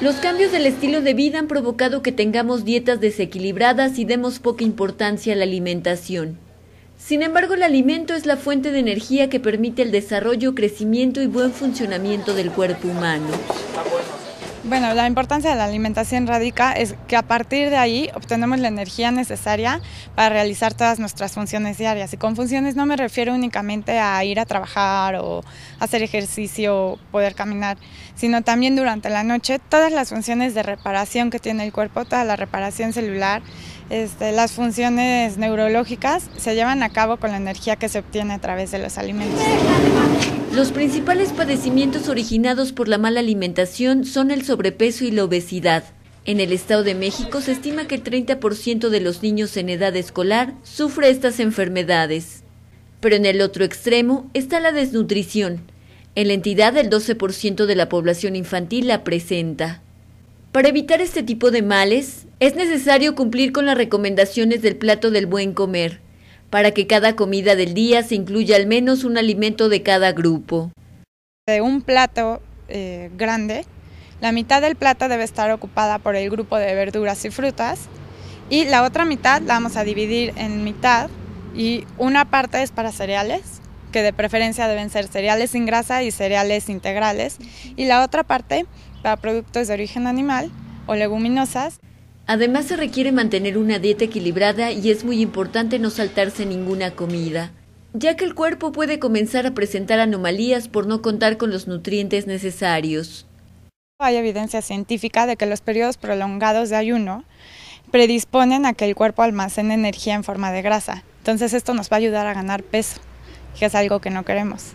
Los cambios del estilo de vida han provocado que tengamos dietas desequilibradas y demos poca importancia a la alimentación. Sin embargo, el alimento es la fuente de energía que permite el desarrollo, crecimiento y buen funcionamiento del cuerpo humano. Bueno, la importancia de la alimentación radica es que a partir de ahí obtenemos la energía necesaria para realizar todas nuestras funciones diarias. Y con funciones no me refiero únicamente a ir a trabajar o hacer ejercicio, o poder caminar, sino también durante la noche todas las funciones de reparación que tiene el cuerpo, toda la reparación celular, este, las funciones neurológicas se llevan a cabo con la energía que se obtiene a través de los alimentos. Los principales padecimientos originados por la mala alimentación son el sobrepeso y la obesidad. En el Estado de México se estima que el 30% de los niños en edad escolar sufre estas enfermedades. Pero en el otro extremo está la desnutrición. En la entidad el 12% de la población infantil la presenta. Para evitar este tipo de males, es necesario cumplir con las recomendaciones del plato del buen comer, para que cada comida del día se incluya al menos un alimento de cada grupo. De un plato eh, grande, la mitad del plato debe estar ocupada por el grupo de verduras y frutas y la otra mitad la vamos a dividir en mitad y una parte es para cereales, que de preferencia deben ser cereales sin grasa y cereales integrales, y la otra parte para productos de origen animal o leguminosas. Además se requiere mantener una dieta equilibrada y es muy importante no saltarse ninguna comida, ya que el cuerpo puede comenzar a presentar anomalías por no contar con los nutrientes necesarios. Hay evidencia científica de que los periodos prolongados de ayuno predisponen a que el cuerpo almacene energía en forma de grasa. Entonces esto nos va a ayudar a ganar peso, que es algo que no queremos.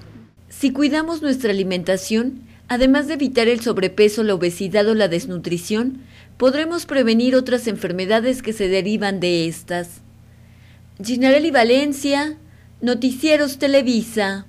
Si cuidamos nuestra alimentación, además de evitar el sobrepeso, la obesidad o la desnutrición, podremos prevenir otras enfermedades que se derivan de estas. Ginarelli Valencia, Noticieros Televisa.